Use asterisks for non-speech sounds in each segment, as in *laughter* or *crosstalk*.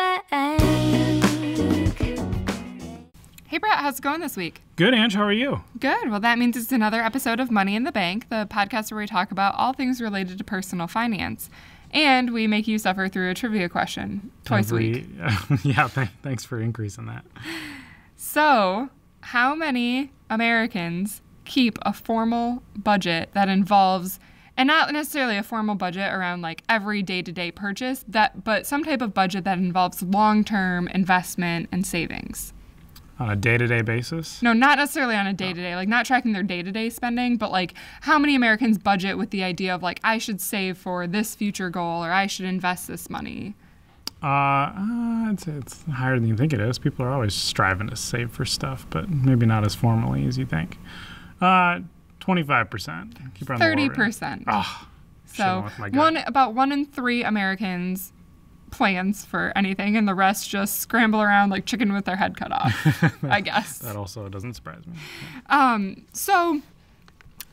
Hey, Brett, how's it going this week? Good, Ange. How are you? Good. Well, that means it's another episode of Money in the Bank, the podcast where we talk about all things related to personal finance. And we make you suffer through a trivia question twice Every, a week. Uh, *laughs* yeah, th- thanks for increasing that. So, how many Americans keep a formal budget that involves and not necessarily a formal budget around like every day-to-day purchase that but some type of budget that involves long-term investment and savings on a day-to-day basis no not necessarily on a day-to-day no. like not tracking their day-to-day spending but like how many americans budget with the idea of like i should save for this future goal or i should invest this money uh, uh it's, it's higher than you think it is. People are always striving to save for stuff, but maybe not as formally as you think. Uh, 25%. 30%. Ah, so one about one in three Americans plans for anything, and the rest just scramble around like chicken with their head cut off. *laughs* I guess that also doesn't surprise me. Um, so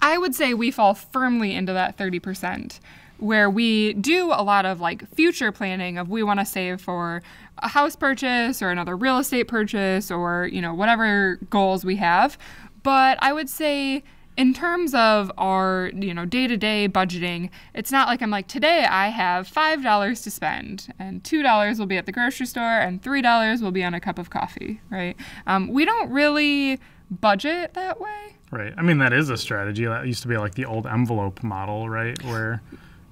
I would say we fall firmly into that 30%, where we do a lot of like future planning of we want to save for a house purchase or another real estate purchase or you know whatever goals we have. But I would say in terms of our you know day-to-day budgeting it's not like i'm like today i have five dollars to spend and two dollars will be at the grocery store and three dollars will be on a cup of coffee right um, we don't really budget that way right i mean that is a strategy that used to be like the old envelope model right where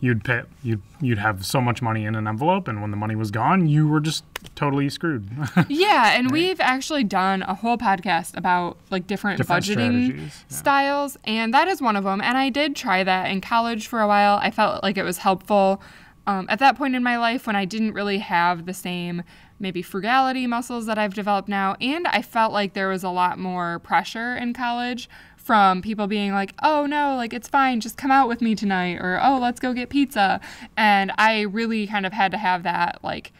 you'd pay you'd you'd have so much money in an envelope and when the money was gone you were just totally screwed *laughs* yeah and right. we've actually done a whole podcast about like different, different budgeting yeah. styles and that is one of them and i did try that in college for a while i felt like it was helpful um, at that point in my life when i didn't really have the same maybe frugality muscles that i've developed now and i felt like there was a lot more pressure in college from people being like, oh no, like it's fine, just come out with me tonight, or oh, let's go get pizza. And I really kind of had to have that, like,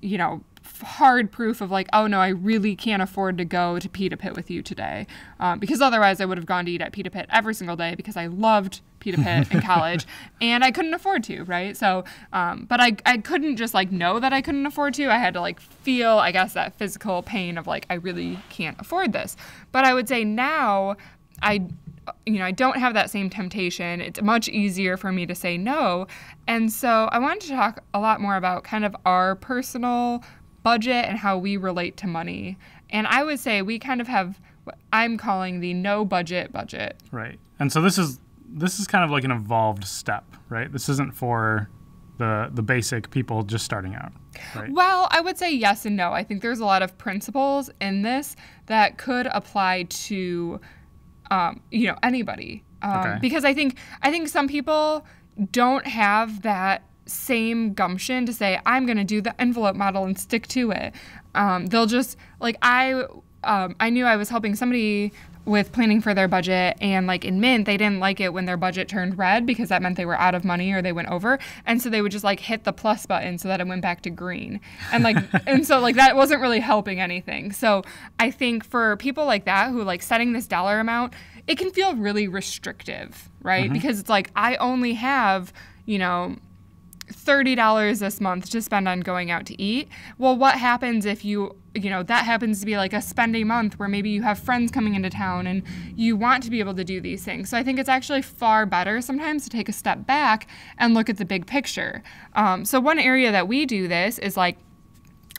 you know, hard proof of like, oh no, I really can't afford to go to Pita Pit with you today, um, because otherwise I would have gone to eat at Pita Pit every single day because I loved Pita Pit in *laughs* college, and I couldn't afford to, right? So, um, but I I couldn't just like know that I couldn't afford to. I had to like feel, I guess, that physical pain of like I really can't afford this. But I would say now I you know, I don't have that same temptation. It's much easier for me to say no. And so I wanted to talk a lot more about kind of our personal budget and how we relate to money. And I would say we kind of have what I'm calling the no budget budget. Right. And so this is this is kind of like an evolved step, right? This isn't for the the basic people just starting out. Right? Well, I would say yes and no. I think there's a lot of principles in this that could apply to um, you know, anybody. Um, okay. Because I think I think some people don't have that same gumption to say I'm going to do the envelope model and stick to it. Um, they'll just like I um, I knew I was helping somebody with planning for their budget and like in mint they didn't like it when their budget turned red because that meant they were out of money or they went over and so they would just like hit the plus button so that it went back to green and like *laughs* and so like that wasn't really helping anything so i think for people like that who like setting this dollar amount it can feel really restrictive right mm-hmm. because it's like i only have you know $30 this month to spend on going out to eat. Well, what happens if you you know that happens to be like a spending month where maybe you have friends coming into town and you want to be able to do these things so i think it's actually far better sometimes to take a step back and look at the big picture um, so one area that we do this is like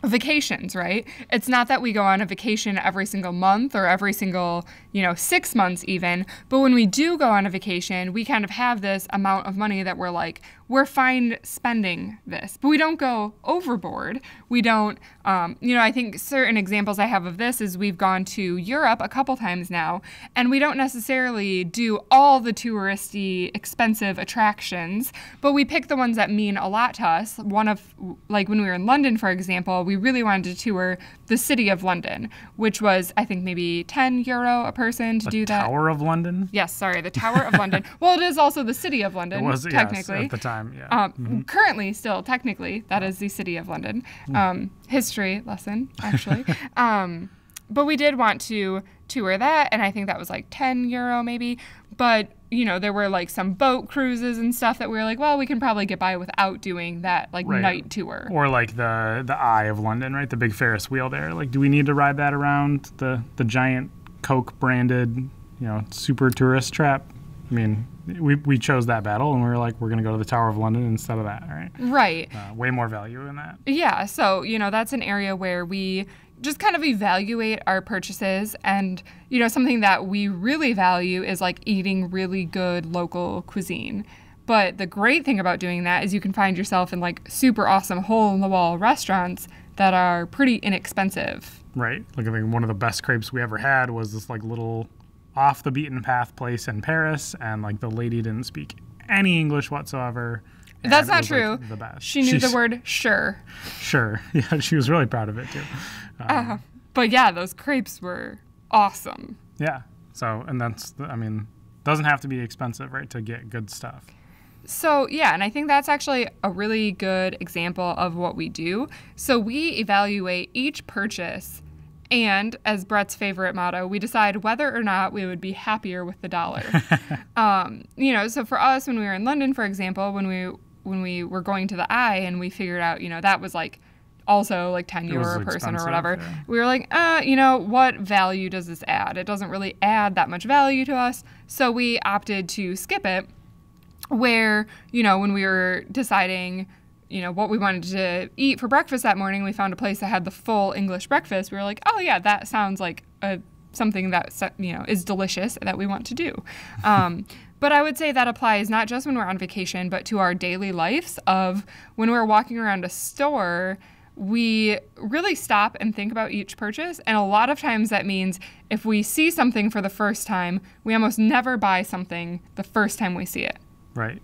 vacations right it's not that we go on a vacation every single month or every single you know six months even but when we do go on a vacation we kind of have this amount of money that we're like we're fine spending this. But we don't go overboard. We don't, um, you know, I think certain examples I have of this is we've gone to Europe a couple times now, and we don't necessarily do all the touristy, expensive attractions, but we pick the ones that mean a lot to us. One of, like when we were in London, for example, we really wanted to tour the city of London, which was, I think, maybe 10 euro a person to the do that. Tower of London? Yes, sorry, the Tower of London. *laughs* Well, it is also the city of London, it was, technically. Yes, at the time, yeah. Um, mm -hmm. Currently, still, technically, that is the city of London. Mm. Um, history lesson, actually. um, but we did want to tour that, and I think that was like 10 euro maybe. But you know, there were like some boat cruises and stuff that we were like, well, we can probably get by without doing that like right. night tour. Or like the the Eye of London, right? The big Ferris wheel there. Like, do we need to ride that around the the giant Coke branded, you know, super tourist trap? I mean, we, we chose that battle and we were like, we're going to go to the Tower of London instead of that, right? Right. Uh, way more value in that. Yeah. So, you know, that's an area where we, just kind of evaluate our purchases and you know something that we really value is like eating really good local cuisine but the great thing about doing that is you can find yourself in like super awesome hole in the wall restaurants that are pretty inexpensive right like i think one of the best crepes we ever had was this like little off the beaten path place in paris and like the lady didn't speak any english whatsoever That's not true. Like, she knew She's, the word sure. Sure. *laughs* Yeah, she was really proud of it too. Um, uh, but yeah, those crepes were awesome. Yeah. So, and that's, I mean, doesn't have to be expensive, right, to get good stuff. So, yeah, and I think that's actually a really good example of what we do. So, we evaluate each purchase, and as Brett's favorite motto, we decide whether or not we would be happier with the dollar. *laughs* um, you know, so for us, when we were in London, for example, when we when we were going to the eye and we figured out, you know, that was like also like tenure or a person or whatever. Yeah. We were like, uh, you know, what value does this add? It doesn't really add that much value to us. So we opted to skip it. Where, you know, when we were deciding, you know, what we wanted to eat for breakfast that morning, we found a place that had the full English breakfast. We were like, oh, yeah, that sounds like a, something that, you know, is delicious that we want to do. *laughs* Um, But I would say that applies not just when we're on vacation, but to our daily lives of when we're walking around a store we really stop and think about each purchase. And a lot of times that means if we see something for the first time, we almost never buy something the first time we see it. Right.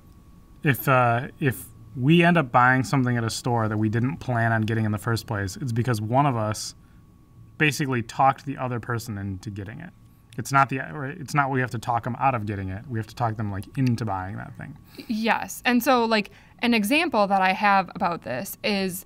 If, uh, if we end up buying something at a store that we didn't plan on getting in the first place, it's because one of us basically talked the other person into getting it. It's not the it's not we have to talk them out of getting it. We have to talk them like into buying that thing. Yes. And so like an example that I have about this is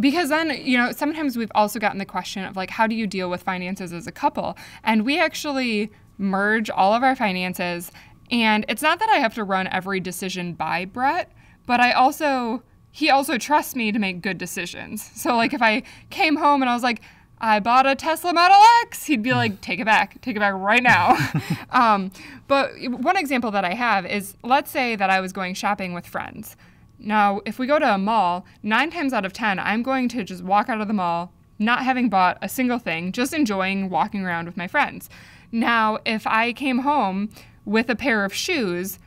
because then you know sometimes we've also gotten the question of like how do you deal with finances as a couple and we actually merge all of our finances and it's not that i have to run every decision by brett but i also he also trusts me to make good decisions so like if i came home and i was like I bought a Tesla Model X. He'd be like, take it back, take it back right now. *laughs* um, but one example that I have is let's say that I was going shopping with friends. Now, if we go to a mall, nine times out of 10, I'm going to just walk out of the mall, not having bought a single thing, just enjoying walking around with my friends. Now, if I came home with a pair of shoes,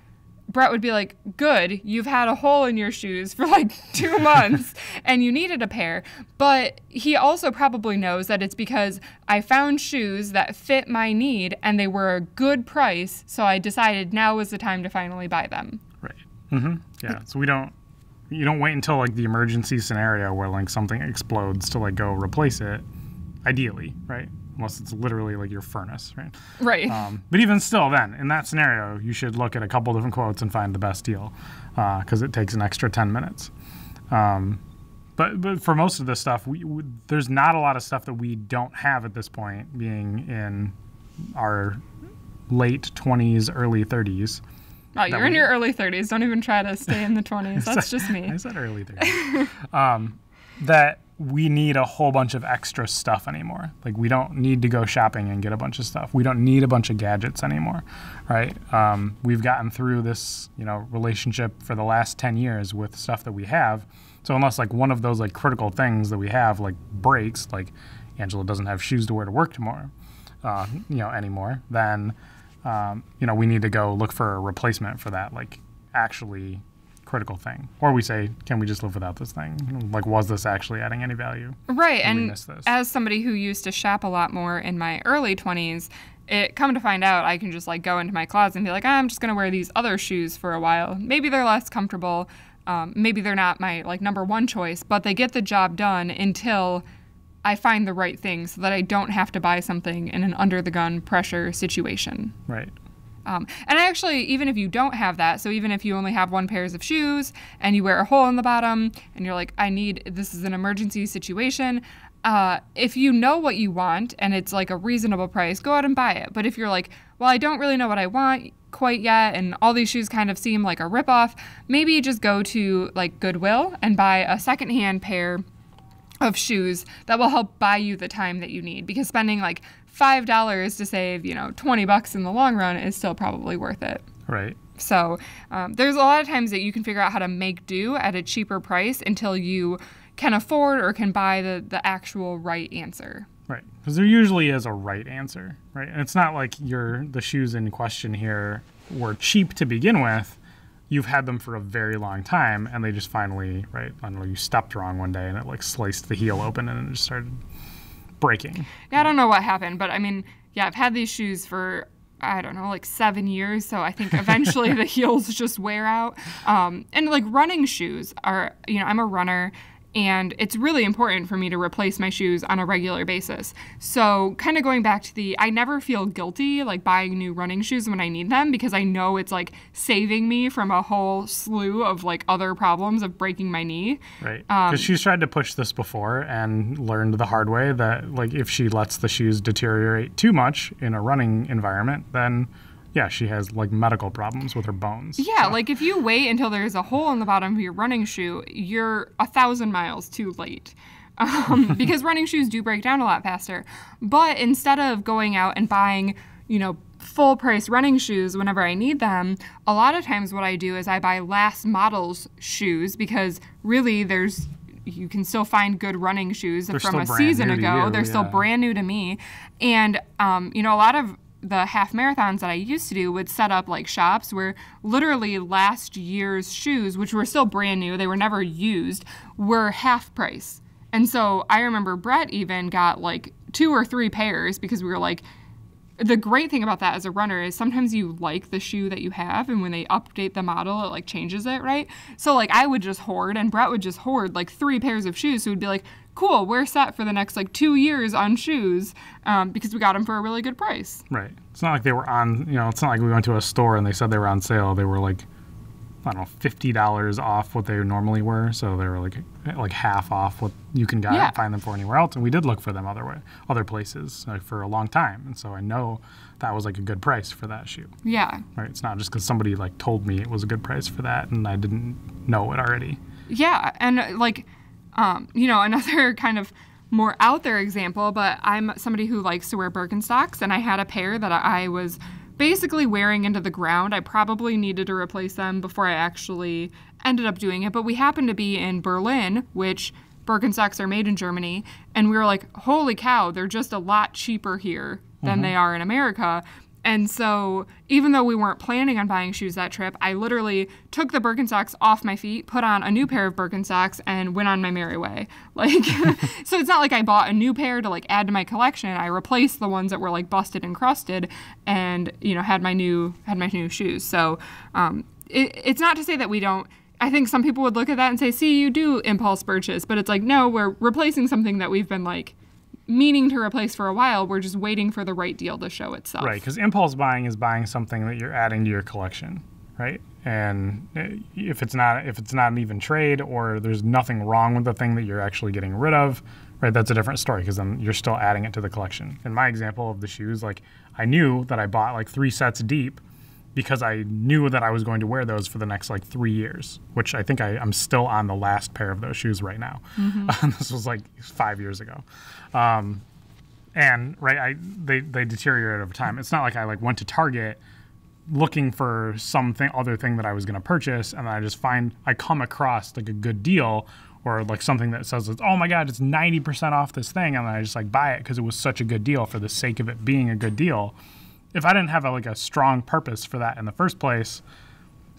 Brett would be like, Good, you've had a hole in your shoes for like *laughs* two months and you needed a pair. But he also probably knows that it's because I found shoes that fit my need and they were a good price. So I decided now was the time to finally buy them. Right. Mm-hmm. Yeah. So we don't you don't wait until like the emergency scenario where like something explodes to like go replace it ideally right unless it's literally like your furnace right right um, but even still then in that scenario you should look at a couple different quotes and find the best deal because uh, it takes an extra 10 minutes um, but, but for most of this stuff we, we, there's not a lot of stuff that we don't have at this point being in our late 20s early 30s Oh, you're in your early 30s. Don't even try to stay in the 20s. *laughs* That's just me. I said early 30s. *laughs* um, that we need a whole bunch of extra stuff anymore. Like we don't need to go shopping and get a bunch of stuff. We don't need a bunch of gadgets anymore, right? Um, we've gotten through this, you know, relationship for the last 10 years with stuff that we have. So unless like one of those like critical things that we have like breaks, like Angela doesn't have shoes to wear to work tomorrow, uh, you know, anymore, then um, you know, we need to go look for a replacement for that, like actually critical thing. Or we say, can we just live without this thing? Like, was this actually adding any value? Right. And as somebody who used to shop a lot more in my early 20s, it come to find out I can just like go into my closet and be like, I'm just going to wear these other shoes for a while. Maybe they're less comfortable. Um, maybe they're not my like number one choice, but they get the job done until I find the right thing so that I don't have to buy something in an under the gun pressure situation. Right. Um, and actually, even if you don't have that, so even if you only have one pairs of shoes and you wear a hole in the bottom and you're like, I need this is an emergency situation. Uh, if you know what you want and it's like a reasonable price, go out and buy it. But if you're like, well, I don't really know what I want quite yet, and all these shoes kind of seem like a ripoff, maybe just go to like Goodwill and buy a secondhand pair of shoes that will help buy you the time that you need because spending like $5 to save, you know, 20 bucks in the long run is still probably worth it. Right. So um, there's a lot of times that you can figure out how to make do at a cheaper price until you can afford or can buy the, the actual right answer. Right. Because there usually is a right answer, right? And it's not like your the shoes in question here were cheap to begin with you've had them for a very long time and they just finally right i don't know you stepped wrong one day and it like sliced the heel open and it just started breaking yeah i don't know what happened but i mean yeah i've had these shoes for I don't know, like seven years. So I think eventually *laughs* the heels just wear out. Um, and like running shoes are, you know, I'm a runner and it's really important for me to replace my shoes on a regular basis. So, kind of going back to the I never feel guilty like buying new running shoes when I need them because I know it's like saving me from a whole slew of like other problems of breaking my knee. Right. Because um, she's tried to push this before and learned the hard way that like if she lets the shoes deteriorate too much in a running environment, then yeah, she has like medical problems with her bones. Yeah, so. like if you wait until there's a hole in the bottom of your running shoe, you're a thousand miles too late. *laughs* Um, *laughs* because running shoes do break down a lot faster. But instead of going out and buying, you know, full price running shoes whenever I need them, a lot of times what I do is I buy last model's shoes because really there's you can still find good running shoes They're from a season ago. You, They're yeah. still brand new to me. And, um, you know, a lot of the half marathons that I used to do would set up like shops where literally last year's shoes, which were still brand new, they were never used, were half price. And so I remember Brett even got like two or three pairs because we were like, the great thing about that as a runner is sometimes you like the shoe that you have and when they update the model it like changes it right so like i would just hoard and brett would just hoard like three pairs of shoes so we'd be like cool, we're set for the next like two years on shoes um, because we got them for a really good price. Right. It's not like they were on, you know, it's not like we went to a store and they said they were on sale. They were like, I don't know, fifty dollars off what they normally were, so they were like like half off what you can yeah. find them for anywhere else. And we did look for them other way, other places like for a long time, and so I know that was like a good price for that shoe. Yeah, right. It's not just because somebody like told me it was a good price for that, and I didn't know it already. Yeah, and like um, you know, *laughs* another kind of more out there example, but I'm somebody who likes to wear Birkenstocks, and I had a pair that I was basically wearing into the ground. I probably needed to replace them before I actually ended up doing it, but we happened to be in Berlin, which Birkenstocks are made in Germany, and we were like, holy cow, they're just a lot cheaper here than mm-hmm. they are in America. And so, even though we weren't planning on buying shoes that trip, I literally took the Birkenstocks off my feet, put on a new pair of Birkenstocks, and went on my merry way. *laughs* Like, *laughs* so it's not like I bought a new pair to like add to my collection. I replaced the ones that were like busted and crusted, and you know had my new had my new shoes. So, um, it, it's not to say that we don't I think some people would look at that and say, see, you do impulse purchase. But it's like, no, we're replacing something that we've been like meaning to replace for a while. We're just waiting for the right deal to show itself. Right, because impulse buying is buying something that you're adding to your collection, right? And eh, if it's not if it's not an even trade or there's nothing wrong with the thing that you're actually getting rid of, right? That's a different story because then you're still adding it to the collection. In my example of the shoes, like I knew that I bought like three sets deep because I knew that I was going to wear those for the next like three years, which I think I, am still on the last pair of those shoes right now. Mm-hmm. *laughs* this was like five years ago. Um, and right, I, they, they deteriorate over time. It's not like I like went to Target looking for something other thing that I was going to purchase, and I just find I come across like a good deal or like something that says oh my god it's 90% off this thing and i just like buy it because it was such a good deal for the sake of it being a good deal if I didn't have a, like a strong purpose for that in the first place,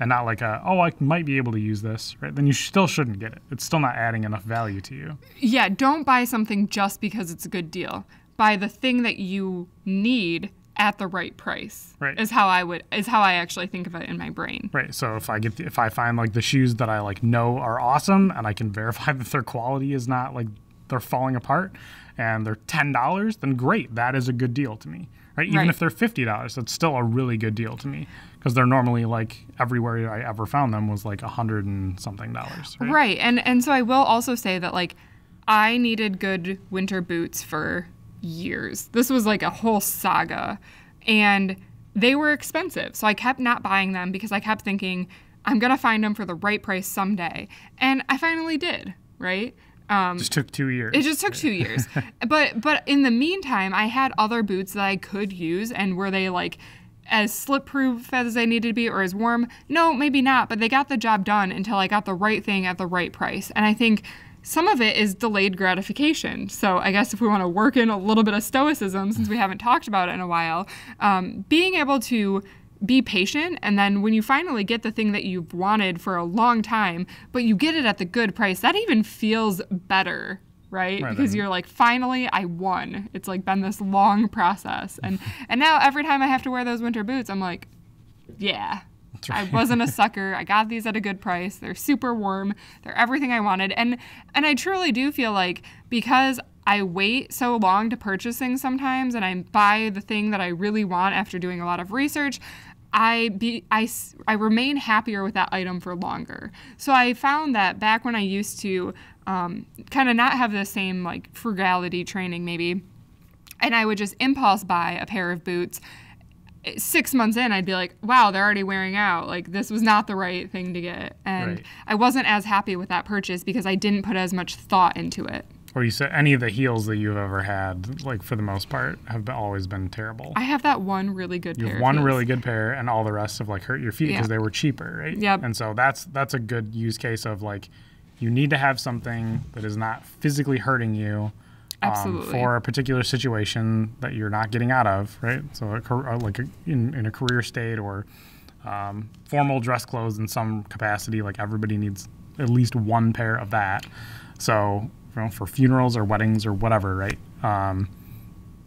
and not like a oh I might be able to use this, right? Then you still shouldn't get it. It's still not adding enough value to you. Yeah, don't buy something just because it's a good deal. Buy the thing that you need at the right price. Right. Is how I would is how I actually think of it in my brain. Right. So if I get the, if I find like the shoes that I like know are awesome and I can verify that their quality is not like they're falling apart and they're $10, then great. That is a good deal to me right? Even right. if they're fifty dollars, that's still a really good deal to me because they're normally like everywhere I ever found them was like a hundred and something dollars. Right? right, and and so I will also say that like I needed good winter boots for years. This was like a whole saga, and they were expensive, so I kept not buying them because I kept thinking I'm gonna find them for the right price someday, and I finally did. Right um, just took two years. It just took two years. *laughs* but but in the meantime, I had other boots that I could use, and were they like as slip proof as they needed to be or as warm? No, maybe not. But they got the job done until I got the right thing at the right price. And I think some of it is delayed gratification. So I guess if we want to work in a little bit of stoicism, since we haven't talked about it in a while, um, being able to be patient and then when you finally get the thing that you've wanted for a long time but you get it at the good price that even feels better right, right because then. you're like finally i won it's like been this long process and *laughs* and now every time i have to wear those winter boots i'm like yeah Right. I wasn't a *laughs* sucker. I got these at a good price. They're super warm. They're everything I wanted. And and I truly do feel like because I wait so long to purchase things sometimes and I buy the thing that I really want after doing a lot of research, I be I, I remain happier with that item for longer. So I found that back when I used to um, kind of not have the same like frugality training maybe, and I would just impulse buy a pair of boots. Eh, six months in, I'd be like, wow, they're already wearing out. Like, this was not the right thing to get. And right. I wasn't as happy with that purchase because I didn't put as much thought into it. Or you said any of the heels that you've ever had, like for the most part, have been, always been terrible. I have that one really good. You pair have one heels. really good pair, and all the rest have like hurt your feet because yeah. they were cheaper, right? Yep. And so that's that's a good use case of like, you need to have something that is not physically hurting you. Um, for a particular situation that you're not getting out of, right? So, a, uh, like a, in, in a career state or um, formal dress clothes in some capacity, like everybody needs at least one pair of that. So, you know, for funerals or weddings or whatever, right? Um,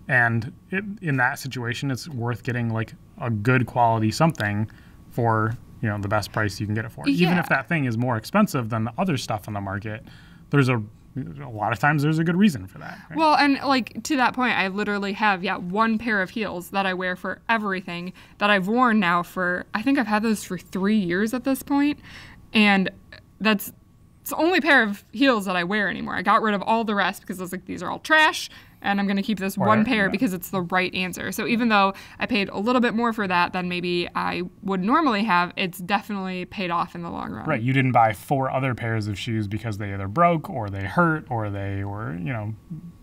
and it, in that situation, it's worth getting like a good quality something for you know the best price you can get it for. Yeah. Even if that thing is more expensive than the other stuff on the market, there's a a lot of times there's a good reason for that. Right? Well, and like to that point, I literally have yeah one pair of heels that I wear for everything that I've worn now for I think I've had those for three years at this point, and that's it's the only pair of heels that I wear anymore. I got rid of all the rest because I was like, these are all trash, and I'm going to keep this or, one pair yeah. because it's the right answer. So even though I paid a little bit more for that than maybe I would normally have, it's definitely paid off in the long run. Right. You didn't buy four other pairs of shoes because they either broke or they hurt or they were, you know,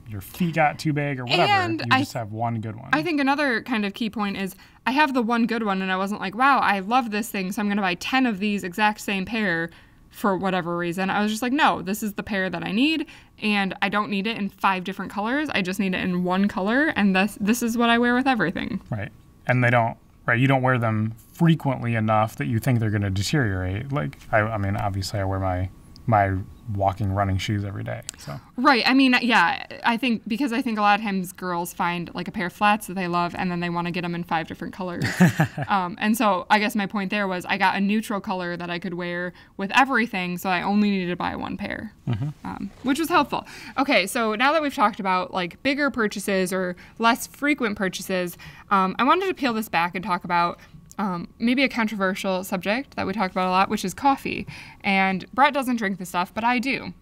your feet got too big or whatever. And you I, just have one good one. I think another kind of key point is I have the one good one and I wasn't like, wow, I love this thing, so I'm going to buy 10 of these exact same pair for whatever reason. I was just like, no, this is the pair that I need, and I don't need it in five different colors. I just need it in one color, and this this is what I wear with everything. Right, and they don't right. You don't wear them frequently enough that you think they're going to deteriorate. Like I, I mean, obviously, I wear my my walking running shoes every day so right i mean yeah i think because i think a lot of times girls find like a pair of flats that they love and then they want to get them in five different colors *laughs* um, and so i guess my point there was i got a neutral color that i could wear with everything so i only needed to buy one pair mm-hmm. um, which was helpful okay so now that we've talked about like bigger purchases or less frequent purchases um, i wanted to peel this back and talk about um, maybe a controversial subject that we talk about a lot, which is coffee. And Brett doesn't drink the stuff, but I do.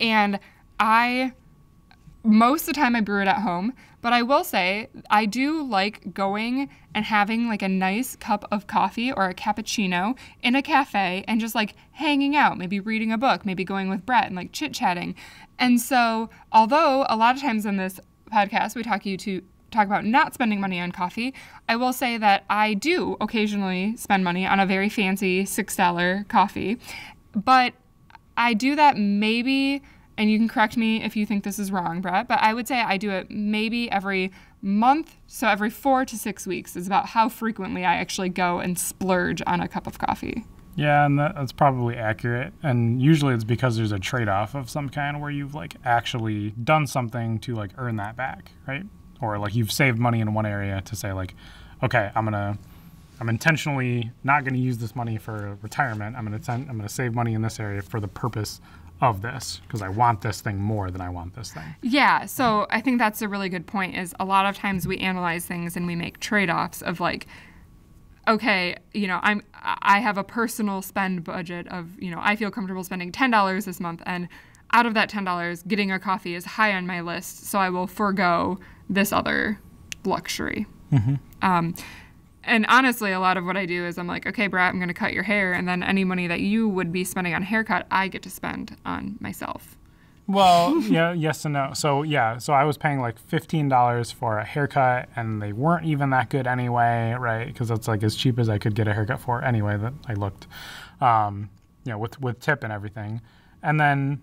And I, most of the time, I brew it at home. But I will say, I do like going and having like a nice cup of coffee or a cappuccino in a cafe and just like hanging out, maybe reading a book, maybe going with Brett and like chit chatting. And so, although a lot of times in this podcast, we talk you to talk about not spending money on coffee, I will say that I do occasionally spend money on a very fancy $6 coffee, but I do that maybe, and you can correct me if you think this is wrong, Brett, but I would say I do it maybe every month. So every four to six weeks is about how frequently I actually go and splurge on a cup of coffee. Yeah, and that, that's probably accurate. And usually it's because there's a trade off of some kind where you've like actually done something to like earn that back, right? or like you've saved money in one area to say like, okay, I'm gonna I'm intentionally not going to use this money for retirement. I'm going to I'm going to save money in this area for the purpose of this because I want this thing more than I want this thing. Yeah, so I think that's a really good point is a lot of times we analyze things and we make trade-offs of like okay, you know, I'm I have a personal spend budget of, you know, I feel comfortable spending $10 this month and out of that $10, getting a coffee is high on my list, so I will forego this other luxury. Mm-hmm. Um, and honestly, a lot of what I do is I'm like, okay, Brett, I'm going to cut your hair, and then any money that you would be spending on haircut, I get to spend on myself. Well, *laughs* yeah, yes and no. So yeah, so I was paying like fifteen dollars for a haircut, and they weren't even that good anyway, right? Because that's like as cheap as I could get a haircut for anyway that I looked, um, you know, with with tip and everything. And then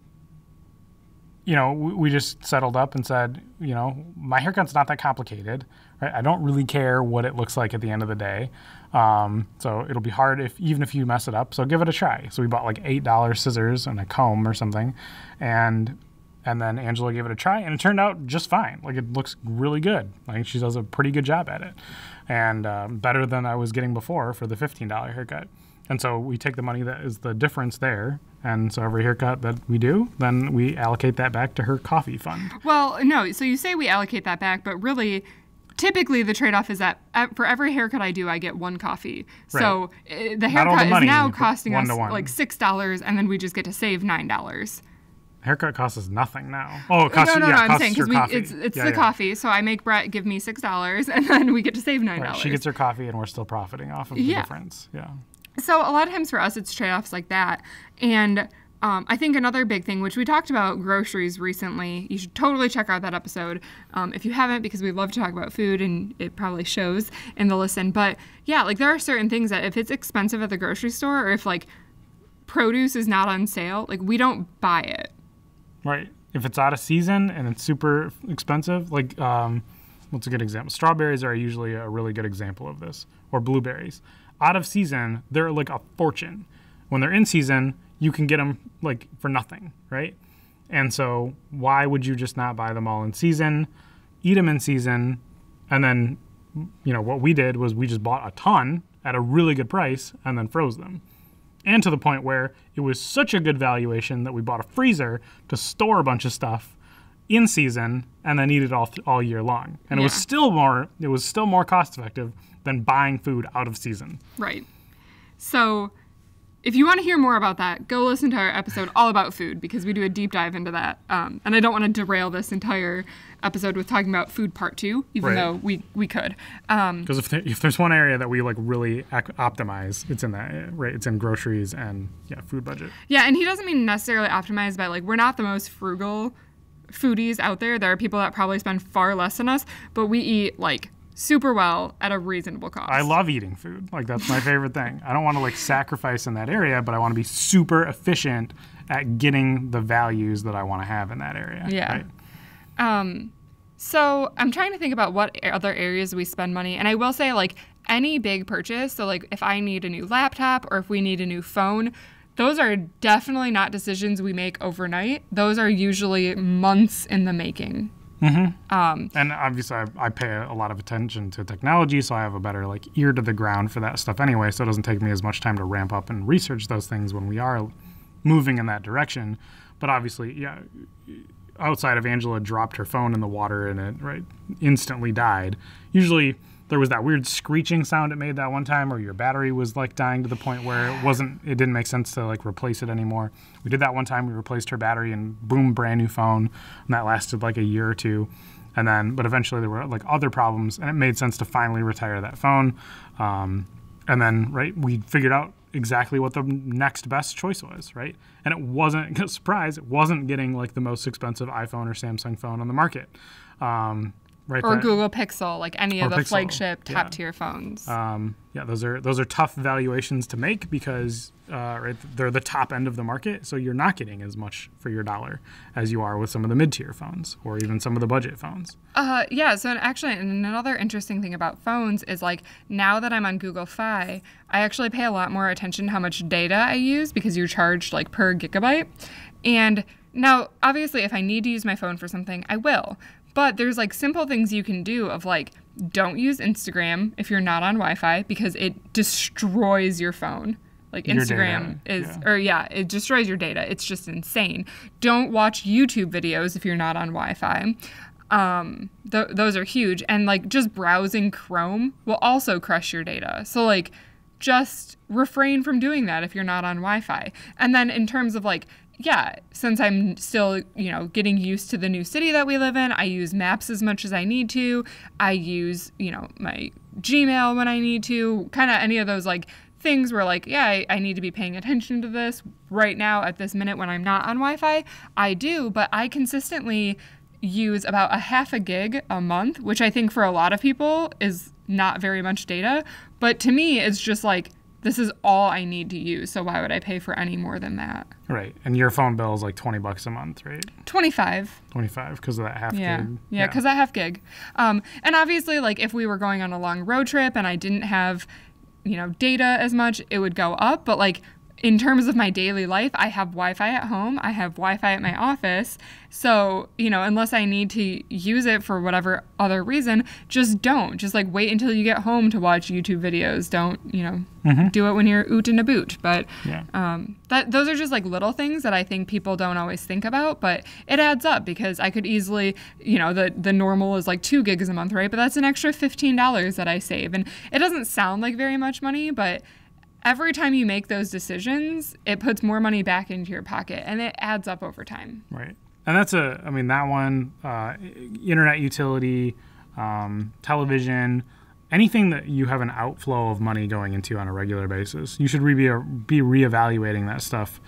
you know, we just settled up and said, you know, my haircut's not that complicated. Right? I don't really care what it looks like at the end of the day. Um, so it'll be hard if even if you mess it up. So give it a try. So we bought like eight dollar scissors and a comb or something, and and then Angela gave it a try and it turned out just fine. Like it looks really good. Like she does a pretty good job at it, and um, better than I was getting before for the fifteen dollar haircut. And so we take the money that is the difference there and so every haircut that we do, then we allocate that back to her coffee fund. Well, no, so you say we allocate that back, but really, typically the trade-off is that for every haircut I do, I get one coffee. Right. So uh, the haircut the is now costing us one. like six dollars, and then we just get to save nine dollars. Haircut costs us nothing now. Oh, it costs, no, no, yeah, no. I'm saying because it's, it's yeah, the yeah. coffee. So I make Brett give me six dollars, *laughs* and then we get to save nine dollars. Right. She gets her coffee, and we're still profiting off of the difference. Yeah. So a lot of times for us, it's trade offs like that. And um, I think another big thing, which we talked about groceries recently, you should totally check out that episode um, if you haven't, because we love to talk about food and it probably shows in the listen. But yeah, like there are certain things that if it's expensive at the grocery store or if like produce is not on sale, like we don't buy it. Right. If it's out of season and it's super expensive, like um, what's a good example? Strawberries are usually a really good example of this, or blueberries out of season, they're like a fortune. When they're in season, you can get them like for nothing, right? And so why would you just not buy them all in season, eat them in season, and then you know what we did was we just bought a ton at a really good price and then froze them. And to the point where it was such a good valuation that we bought a freezer to store a bunch of stuff in season and then eat it all all year long. And yeah. it was still more it was still more cost effective than buying food out of season. Right. So if you want to hear more about that, go listen to our episode all about food because we do a deep dive into that. Um, and I don't want to derail this entire episode with talking about food part two, even right. though we we could. Because um, if, there, if there's one area that we like really optimize, it's in that right. It's in groceries and yeah, food budget. Yeah, and he doesn't mean necessarily optimize by like we're not the most frugal foodies out there. There are people that probably spend far less than us, but we eat like super well at a reasonable cost. I love eating food. Like that's my favorite thing. I don't want to like sacrifice in that area, but I want to be super efficient at getting the values that I want to have in that area. Yeah. Right? Um so I'm trying to think about what other areas we spend money and I will say like any big purchase, so like if I need a new laptop or if we need a new phone, those are definitely not decisions we make overnight. Those are usually months in the making. Mm-hmm. Um, and obviously, I, I, pay a lot of attention to technology, so I have a better like ear to the ground for that stuff anyway. So it doesn't take me as much time to ramp up and research those things when we are moving in that direction. But obviously, yeah, outside of Angela dropped her phone in the water and it right instantly died. Usually there was that weird screeching sound it made that one time, or your battery was like dying to the point where it wasn't, it didn't make sense to like replace it anymore. We did that one time. We replaced her battery and boom, brand new phone. And that lasted like a year or two. And then, but eventually there were like other problems and it made sense to finally retire that phone. Um, and then, right, we figured out exactly what the next best choice was, right? And it wasn't, a *laughs* surprise, it wasn't getting like the most expensive iPhone or Samsung phone on the market. Um, Right or Google Pixel, like any of the Pixel. flagship top yeah. tier phones. Um, yeah, those are those are tough valuations to make because uh, right, they're the top end of the market, so you're not getting as much for your dollar as you are with some of the mid tier phones or even some of the budget phones. Uh, yeah. So actually, another interesting thing about phones is like now that I'm on Google Fi, I actually pay a lot more attention to how much data I use because you're charged like per gigabyte, and now, obviously, if I need to use my phone for something, I will. But there's like simple things you can do of like don't use Instagram if you're not on Wi-Fi because it destroys your phone. Like Instagram is yeah. or yeah, it destroys your data. It's just insane. Don't watch YouTube videos if you're not on Wi-Fi. Um, th- those are huge and like just browsing Chrome will also crush your data. So like just refrain from doing that if you're not on Wi-Fi. And then in terms of like yeah, since I'm still, you know, getting used to the new city that we live in, I use maps as much as I need to. I use, you know, my Gmail when I need to, kind of any of those like things where, like, yeah, I, I, need to be paying attention to this right now at this minute when I'm not on Wi Fi. I do, but I consistently use about a half a gig a month, which I think for a lot of people is not very much data. But to me, it's just like, this is all I need to use. So why would I pay for any more than that? Right. And your phone bill is like 20 bucks a month, right? 25. 25 because of that half yeah. gig. Yeah, because yeah. that half gig. Um, and obviously, like if we were going on a long road trip and I didn't have, you know, data as much, it would go up. But like in terms of my daily life, I have Wi Fi at home, I have Wi Fi at my office. So, you know, unless I need to use it for whatever other reason, just don't. Just like wait until you get home to watch YouTube videos. Don't, you know, mm-hmm. do it when you're oot and a boot. But yeah. um, that, those are just like little things that I think people don't always think about, but it adds up because I could easily, you know, the, the normal is like two gigs a month, right? But that's an extra $15 that I save. And it doesn't sound like very much money, but every time you make those decisions, it puts more money back into your pocket and it adds up over time. Right. And that's a, I mean, that one, uh, internet utility, um, television, anything that you have an outflow of money going into on a regular basis, you should re- be, uh, be reevaluating that stuff.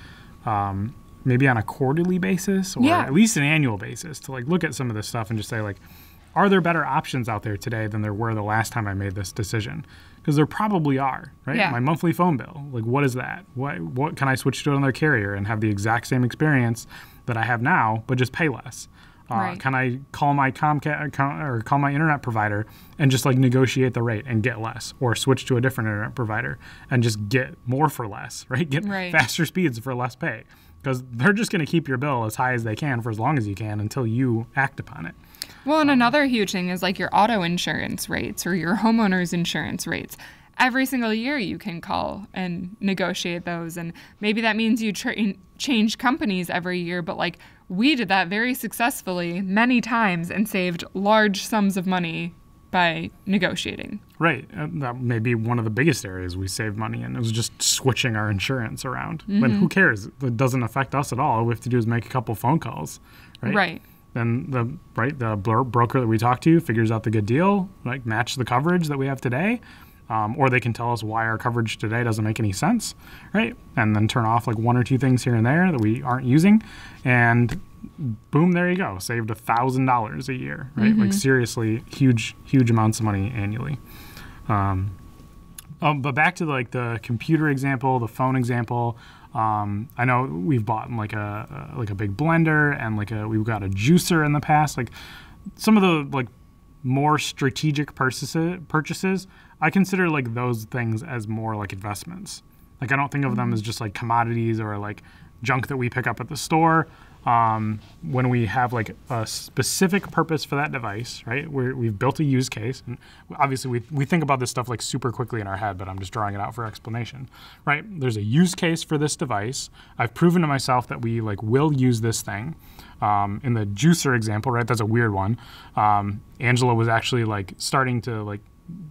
Um, maybe on a quarterly basis or yeah. at least an annual basis to like look at some of this stuff and just say like are there better options out there today than there were the last time i made this decision because there probably are, right? Yeah. My monthly phone bill. Like, what is that? What, what can I switch to another carrier and have the exact same experience that I have now, but just pay less? Uh, right. Can I call my Comcast uh, or call my internet provider and just like negotiate the rate and get less, or switch to a different internet provider and just get more for less, *laughs* right? Get right. faster speeds for less pay because they're just going to keep your bill as high as they can for as long as you can until you act upon it. Well, and another huge thing is like your auto insurance rates or your homeowner's insurance rates. Every single year, you can call and negotiate those. And maybe that means you tra- change companies every year, but like we did that very successfully many times and saved large sums of money by negotiating. Right. Uh, that may be one of the biggest areas we save money in It was just switching our insurance around. mm mm-hmm. But who cares? It doesn't affect us at all. All we have to do is make a couple phone calls. Right. Right then the right the broker that we talk to figures out the good deal, like match the coverage that we have today, um, or they can tell us why our coverage today doesn't make any sense, right? And then turn off like one or two things here and there that we aren't using, and boom, there you go, saved a thousand dollars a year, right? Mm-hmm. Like seriously, huge huge amounts of money annually. Um, um, but back to like the computer example, the phone example, um, I know we've bought like a uh, like a big blender and like a we've got a juicer in the past. Like some of the like more strategic purchases, purchases I consider like those things as more like investments. Like I don't think of them mm-hmm. as just like commodities or like junk that we pick up at the store um, when we have like a specific purpose for that device, right? we have built a use case. And obviously, we, we think about this stuff like super quickly in our head, but I'm just drawing it out for explanation, right? There's a use case for this device. I've proven to myself that we like will use this thing. Um, in the juicer example, right? That's a weird one. Um, Angela was actually like starting to like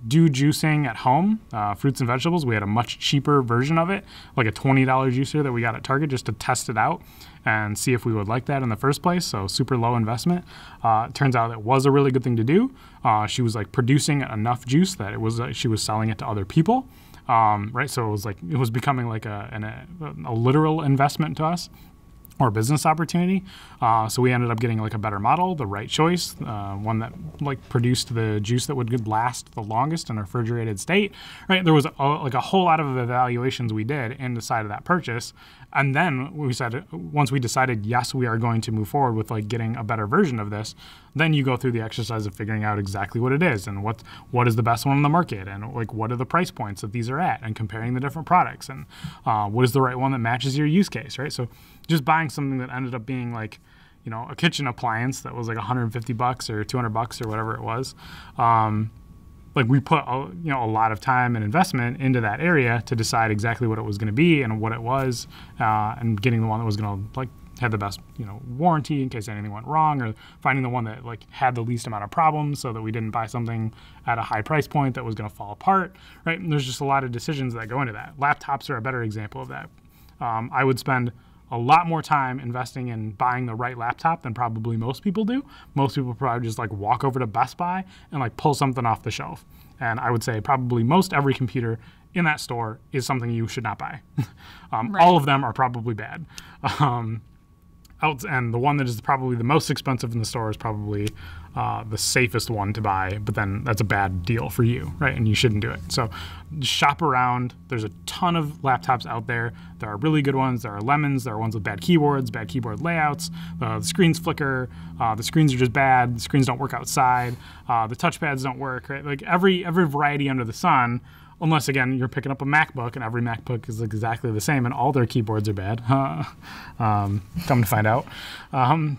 do juicing at home, uh, fruits and vegetables. We had a much cheaper version of it, like a $20 juicer that we got at Target just to test it out and see if we would like that in the first place. So super low investment. Uh, turns out it was a really good thing to do. Uh, she was like producing enough juice that it was uh, she was selling it to other people. Um, right, so it was like it was becoming like a, an, a, a literal investment to us or business opportunity. Uh, so we ended up getting like a better model, the right choice, uh, one that like produced the juice that would last the longest in a refrigerated state. Right, there was a, like a whole lot of evaluations we did inside of that purchase, and then we said once we decided yes, we are going to move forward with like getting a better version of this, then you go through the exercise of figuring out exactly what it is and what what is the best one on the market and like what are the price points that these are at and comparing the different products and uh, what is the right one that matches your use case, right? So just buying something that ended up being like you know a kitchen appliance that was like 150 bucks or 200 bucks or whatever it was. Um, like we put a, you know a lot of time and investment into that area to decide exactly what it was going to be and what it was, uh, and getting the one that was going to like had the best you know warranty in case anything went wrong, or finding the one that like had the least amount of problems so that we didn't buy something at a high price point that was going to fall apart. Right? And there's just a lot of decisions that go into that. Laptops are a better example of that. Um, I would spend a lot more time investing in buying the right laptop than probably most people do. Most people probably just like walk over to Best Buy and like pull something off the shelf. And I would say probably most every computer in that store is something you should not buy. *laughs* um, right. All of them are probably bad. *laughs* Um, and the one that is probably the most expensive in the store is probably uh, the safest one to buy, but then that's a bad deal for you, right? And you shouldn't do it. So shop around. There's a ton of laptops out there. There are really good ones. There are lemons. There are ones with bad keyboards, bad keyboard layouts. Uh, the screens flicker. Uh, the screens are just bad. The screens don't work outside. Uh, the touchpads don't work. Right? Like every every variety under the sun. Unless again you're picking up a MacBook and every MacBook is exactly the same and all their keyboards are bad. *laughs* um, come to find out. Um,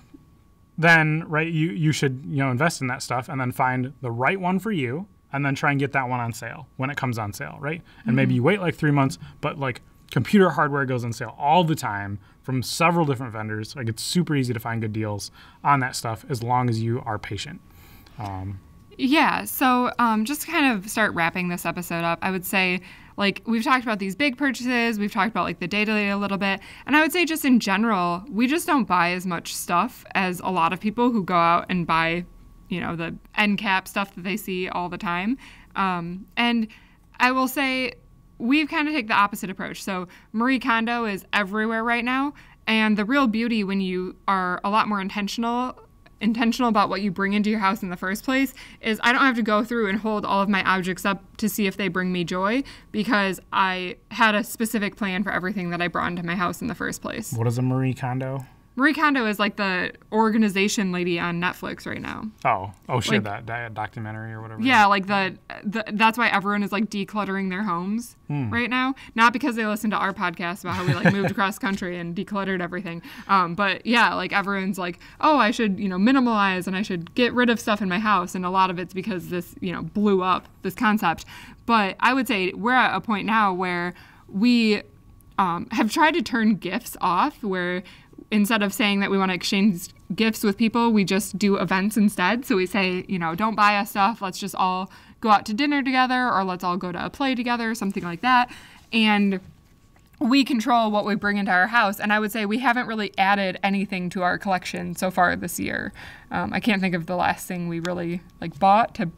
then right you you should you know invest in that stuff and then find the right one for you and then try and get that one on sale when it comes on sale right and mm-hmm. maybe you wait like three months but like computer hardware goes on sale all the time from several different vendors like it's super easy to find good deals on that stuff as long as you are patient um, yeah so um, just kind of start wrapping this episode up i would say like we've talked about these big purchases, we've talked about like the day to day a little bit. And I would say, just in general, we just don't buy as much stuff as a lot of people who go out and buy, you know, the end cap stuff that they see all the time. Um, and I will say, we've kind of take the opposite approach. So Marie Kondo is everywhere right now. And the real beauty when you are a lot more intentional intentional about what you bring into your house in the first place is I don't have to go through and hold all of my objects up to see if they bring me joy because I had a specific plan for everything that I brought into my house in the first place. What is a Marie Kondo? Marie Kondo is like the organization lady on Netflix right now. Oh, oh sure, like, that documentary or whatever. Yeah, like the, the that's why everyone is like decluttering their homes hmm. right now. Not because they listened to our podcast about how we like moved across country and decluttered everything, um, but yeah, like everyone's like, oh, I should you know minimalize and I should get rid of stuff in my house, and a lot of it's because this you know blew up this concept. But I would say we're at a point now where we um, have tried to turn gifts off where instead of saying that we want to exchange gifts with people, we just do events instead. So we say, you know, don't buy us stuff. Let's just all go out to dinner together or let's all go to a play together, something like that. And we control what we bring into our house. And I would say we haven't really added anything to our collection so far this year. Um, I can't think of the last thing we really like bought to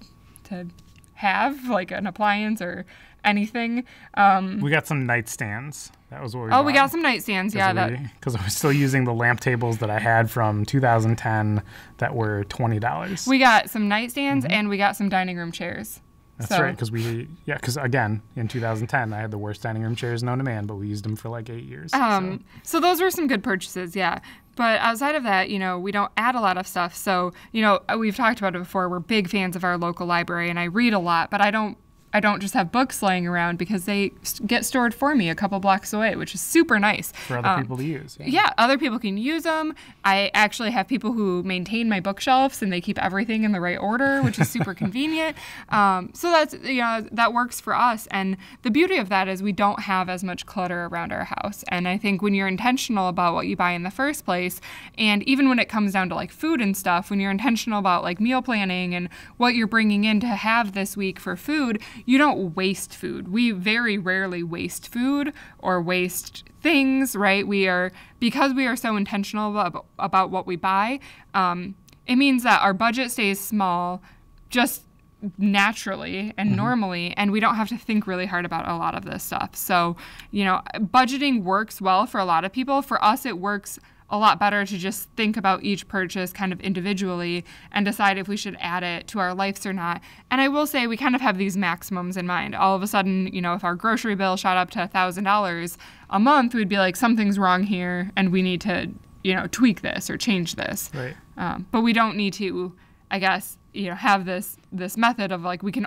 to have, like an appliance or anything. Um, we got some nightstands. That was what we. Oh, we got some nightstands. Yeah, because *laughs* I was still using the lamp tables that I had from 2010 that were twenty dollars. We got some nightstands mm -hmm. and we got some dining room chairs. That's so. right, because we yeah, because again in 2010 I had the worst dining room chairs known to man, but we used them for like eight years. Um, so. so those were some good purchases, yeah. But outside of that, you know, we don't add a lot of stuff. So you know, we've talked about it before. We're big fans of our local library, and I read a lot, but I don't I don't just have books laying around because they get stored for me a couple blocks away, which is super nice. For other um, people to use. Yeah. yeah, other people can use them. I actually have people who maintain my bookshelves and they keep everything in the right order, which is super *laughs* convenient. Um, so that's, you know, that works for us. And the beauty of that is we don't have as much clutter around our house. And I think when you're intentional about what you buy in the first place, and even when it comes down to like food and stuff, when you're intentional about like meal planning and what you're bringing in to have this week for food, you don't waste food. We very rarely waste food or waste things, right? We are, because we are so intentional about, about what we buy, um, it means that our budget stays small just naturally and mm-hmm. normally and we don't have to think really hard about a lot of this stuff so you know budgeting works well for a lot of people for us it works a lot better to just think about each purchase kind of individually and decide if we should add it to our lives or not. And I will say we kind of have these maximums in mind. All of a sudden, you know, if our grocery bill shot up to $1,000 a month, we'd be like, something's wrong here and we need to, you know, tweak this or change this. Right. Um, but we don't need to, I guess, you know, have this this method of like we can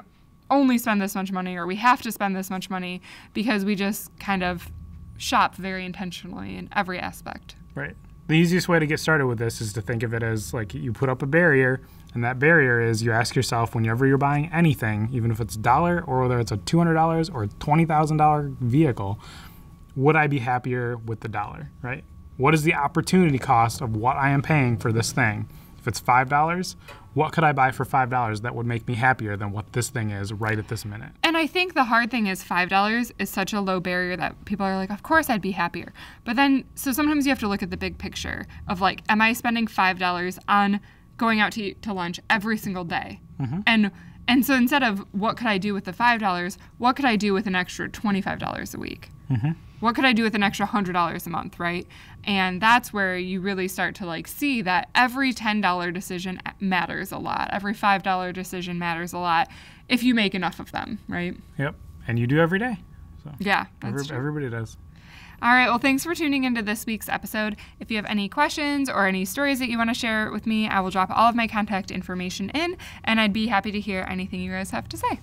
only spend this much money or we have to spend this much money because we just kind of shop very intentionally in every aspect. Right. The easiest way to get started with this is to think of it as like you put up a barrier, and that barrier is you ask yourself whenever you're buying anything, even if it's a dollar or whether it's a $200 or $20,000 vehicle, would I be happier with the dollar, right? What is the opportunity cost of what I am paying for this thing? If it's $5, what could I buy for $5 that would make me happier than what this thing is right at this minute? And I think the hard thing is $5 is such a low barrier that people are like, of course I'd be happier. But then, so sometimes you have to look at the big picture of like, am I spending $5 on going out to, eat, to lunch every single day? Mm-hmm. And and so instead of what could I do with the $5, what could I do with an extra $25 a week? Mm-hmm what could I do with an extra $100 a month, right? And that's where you really start to like see that every $10 decision matters a lot. Every $5 decision matters a lot if you make enough of them, right? Yep. And you do every day. So yeah, every, everybody does. All right, well, thanks for tuning into this week's episode. If you have any questions or any stories that you want to share with me, I will drop all of my contact information in, and I'd be happy to hear anything you guys have to say.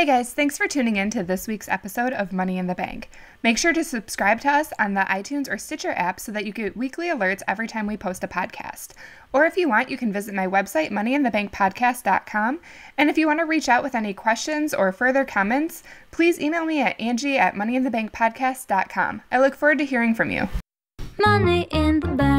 Hey guys, thanks for tuning in to this week's episode of Money in the Bank. Make sure to subscribe to us on the iTunes or Stitcher app so that you get weekly alerts every time we post a podcast. Or if you want, you can visit my website, moneyinthebankpodcast.com. And if you want to reach out with any questions or further comments, please email me at angie at moneyinthebankpodcast.com. I look forward to hearing from you. Money in the Bank.